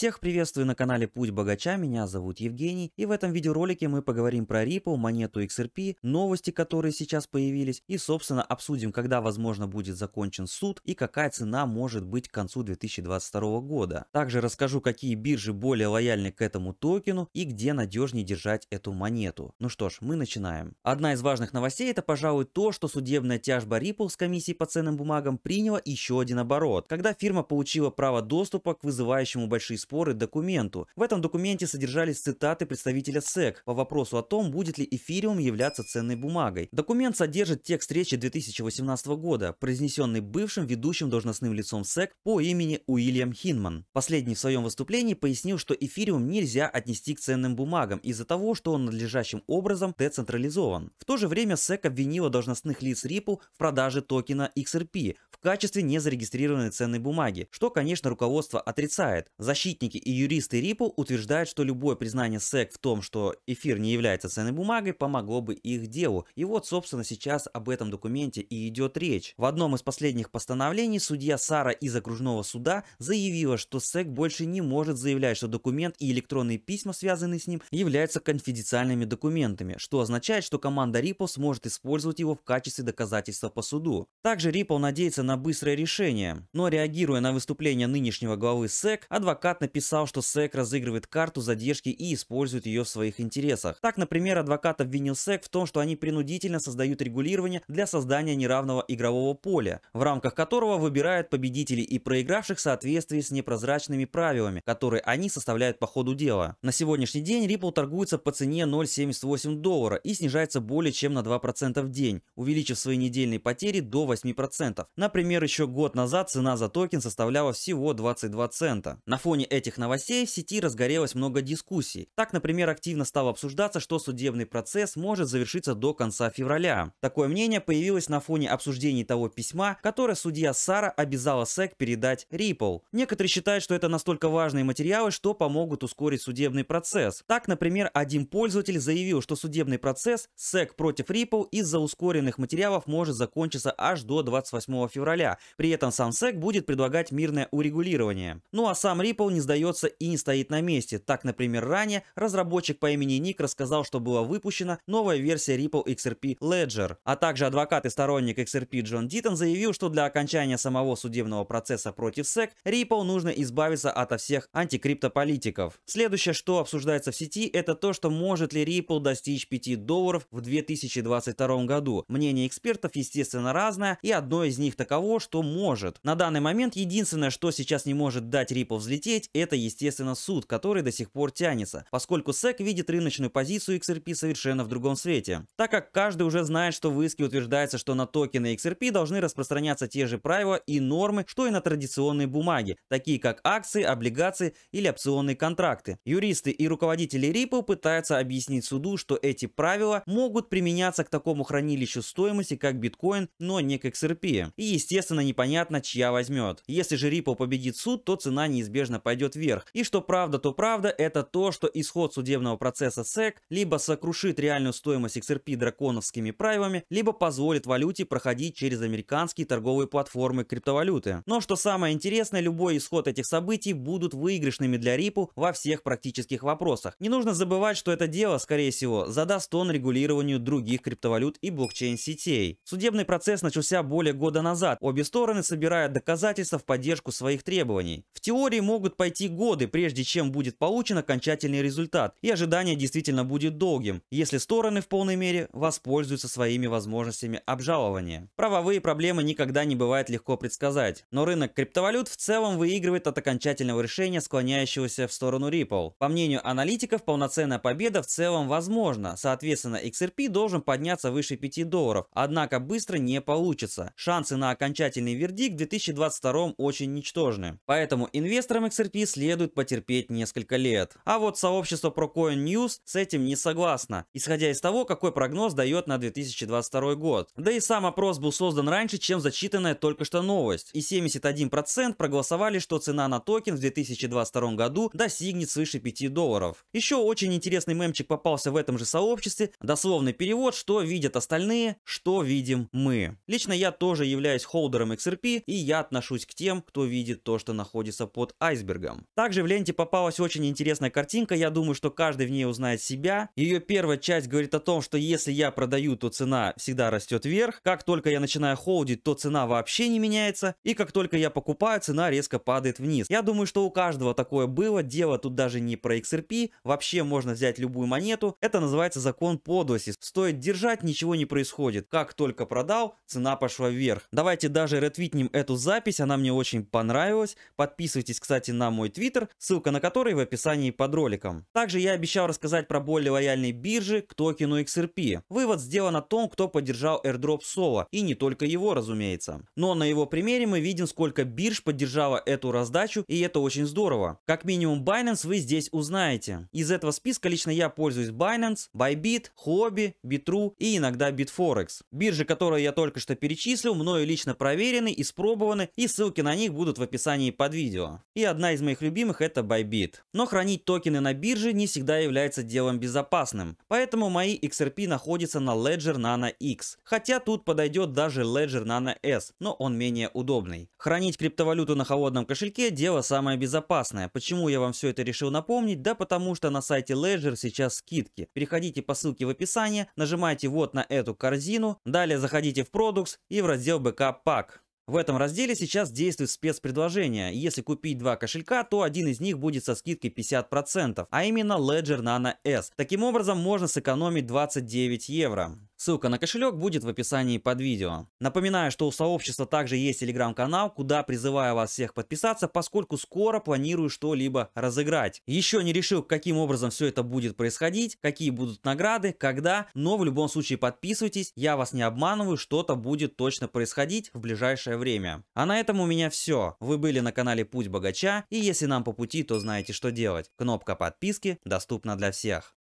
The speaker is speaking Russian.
Всех приветствую на канале Путь Богача, меня зовут Евгений, и в этом видеоролике мы поговорим про Ripple, монету XRP, новости, которые сейчас появились, и собственно обсудим, когда возможно будет закончен суд и какая цена может быть к концу 2022 года. Также расскажу, какие биржи более лояльны к этому токену и где надежнее держать эту монету. Ну что ж, мы начинаем. Одна из важных новостей это, пожалуй, то, что судебная тяжба Ripple с комиссией по ценным бумагам приняла еще один оборот, когда фирма получила право доступа к вызывающему большие споры документу. В этом документе содержались цитаты представителя СЭК по вопросу о том, будет ли эфириум являться ценной бумагой. Документ содержит текст речи 2018 года, произнесенный бывшим ведущим должностным лицом СЭК по имени Уильям Хинман. Последний в своем выступлении пояснил, что эфириум нельзя отнести к ценным бумагам из-за того, что он надлежащим образом децентрализован. В то же время СЭК обвинила должностных лиц Ripple в продаже токена XRP, качестве незарегистрированной ценной бумаги, что, конечно, руководство отрицает. Защитники и юристы Ripple утверждают, что любое признание SEC в том, что эфир не является ценной бумагой, помогло бы их делу. И вот, собственно, сейчас об этом документе и идет речь. В одном из последних постановлений судья Сара из окружного суда заявила, что SEC больше не может заявлять, что документ и электронные письма, связанные с ним, являются конфиденциальными документами, что означает, что команда Ripple сможет использовать его в качестве доказательства по суду. Также Ripple надеется на на быстрое решение. Но реагируя на выступление нынешнего главы СЭК, адвокат написал, что СЭК разыгрывает карту задержки и использует ее в своих интересах. Так, например, адвокат обвинил СЭК в том, что они принудительно создают регулирование для создания неравного игрового поля, в рамках которого выбирают победителей и проигравших в соответствии с непрозрачными правилами, которые они составляют по ходу дела. На сегодняшний день Ripple торгуется по цене 0,78 доллара и снижается более чем на 2% в день, увеличив свои недельные потери до 8%. Например, Например, еще год назад цена за токен составляла всего 22 цента. На фоне этих новостей в сети разгорелось много дискуссий. Так, например, активно стало обсуждаться, что судебный процесс может завершиться до конца февраля. Такое мнение появилось на фоне обсуждений того письма, которое судья Сара обязала SEC передать Ripple. Некоторые считают, что это настолько важные материалы, что помогут ускорить судебный процесс. Так, например, один пользователь заявил, что судебный процесс SEC против Ripple из-за ускоренных материалов может закончиться аж до 28 февраля февраля. При этом Самсек будет предлагать мирное урегулирование. Ну а сам Ripple не сдается и не стоит на месте. Так, например, ранее разработчик по имени Ник рассказал, что была выпущена новая версия Ripple XRP Ledger. А также адвокат и сторонник XRP Джон Дитон заявил, что для окончания самого судебного процесса против SEC Ripple нужно избавиться от всех антикриптополитиков. Следующее, что обсуждается в сети, это то, что может ли Ripple достичь 5 долларов в 2022 году. Мнение экспертов, естественно, разное, и одно из них таково, того, что может. На данный момент единственное, что сейчас не может дать Ripple взлететь, это естественно суд, который до сих пор тянется, поскольку SEC видит рыночную позицию XRP совершенно в другом свете. Так как каждый уже знает, что в иске утверждается, что на токены XRP должны распространяться те же правила и нормы, что и на традиционные бумаги, такие как акции, облигации или опционные контракты. Юристы и руководители Ripple пытаются объяснить суду, что эти правила могут применяться к такому хранилищу стоимости, как биткоин, но не к XRP. И естественно Естественно, непонятно, чья возьмет. Если же Ripple победит суд, то цена неизбежно пойдет вверх. И что правда, то правда, это то, что исход судебного процесса SEC либо сокрушит реальную стоимость XRP драконовскими правилами, либо позволит валюте проходить через американские торговые платформы криптовалюты. Но что самое интересное, любой исход этих событий будут выигрышными для Ripple во всех практических вопросах. Не нужно забывать, что это дело, скорее всего, задаст тон регулированию других криптовалют и блокчейн-сетей. Судебный процесс начался более года назад, обе стороны собирают доказательства в поддержку своих требований. В теории могут пойти годы, прежде чем будет получен окончательный результат, и ожидание действительно будет долгим, если стороны в полной мере воспользуются своими возможностями обжалования. Правовые проблемы никогда не бывает легко предсказать, но рынок криптовалют в целом выигрывает от окончательного решения, склоняющегося в сторону Ripple. По мнению аналитиков, полноценная победа в целом возможна, соответственно XRP должен подняться выше 5 долларов, однако быстро не получится. Шансы на окончательный вердикт в 2022 очень ничтожны. Поэтому инвесторам XRP следует потерпеть несколько лет. А вот сообщество ProCoin News с этим не согласно, исходя из того, какой прогноз дает на 2022 год. Да и сам опрос был создан раньше, чем зачитанная только что новость. И 71% проголосовали, что цена на токен в 2022 году достигнет свыше 5 долларов. Еще очень интересный мемчик попался в этом же сообществе, дословный перевод, что видят остальные, что видим мы. Лично я тоже являюсь холдером XRP, и я отношусь к тем, кто видит то, что находится под айсбергом. Также в ленте попалась очень интересная картинка, я думаю, что каждый в ней узнает себя. Ее первая часть говорит о том, что если я продаю, то цена всегда растет вверх. Как только я начинаю холдить, то цена вообще не меняется. И как только я покупаю, цена резко падает вниз. Я думаю, что у каждого такое было. Дело тут даже не про XRP. Вообще можно взять любую монету. Это называется закон подлости. Стоит держать, ничего не происходит. Как только продал, цена пошла вверх. Давайте Давайте даже ретвитнем эту запись, она мне очень понравилась. Подписывайтесь, кстати, на мой твиттер, ссылка на который в описании под роликом. Также я обещал рассказать про более лояльные биржи к токену XRP. Вывод сделан о том, кто поддержал airdrop Solo и не только его, разумеется. Но на его примере мы видим, сколько бирж поддержала эту раздачу, и это очень здорово. Как минимум Binance вы здесь узнаете. Из этого списка лично я пользуюсь Binance, Bybit, Huobi, Bitrue и иногда BitForex. Биржи, которые я только что перечислил, мною лично лично проверены, испробованы, и ссылки на них будут в описании под видео. И одна из моих любимых это Bybit. Но хранить токены на бирже не всегда является делом безопасным, поэтому мои XRP находятся на Ledger Nano X. Хотя тут подойдет даже Ledger Nano S, но он менее удобный. Хранить криптовалюту на холодном кошельке дело самое безопасное. Почему я вам все это решил напомнить? Да потому что на сайте Ledger сейчас скидки. Переходите по ссылке в описании, нажимайте вот на эту корзину, далее заходите в Products и в раздел Backup Капак. В этом разделе сейчас действует спецпредложение. Если купить два кошелька, то один из них будет со скидкой 50%, а именно Ledger Nano S. Таким образом можно сэкономить 29 евро. Ссылка на кошелек будет в описании под видео. Напоминаю, что у сообщества также есть телеграм-канал, куда призываю вас всех подписаться, поскольку скоро планирую что-либо разыграть. Еще не решил, каким образом все это будет происходить, какие будут награды, когда, но в любом случае подписывайтесь, я вас не обманываю, что-то будет точно происходить в ближайшее время. А на этом у меня все. Вы были на канале Путь Богача, и если нам по пути, то знаете, что делать. Кнопка подписки доступна для всех.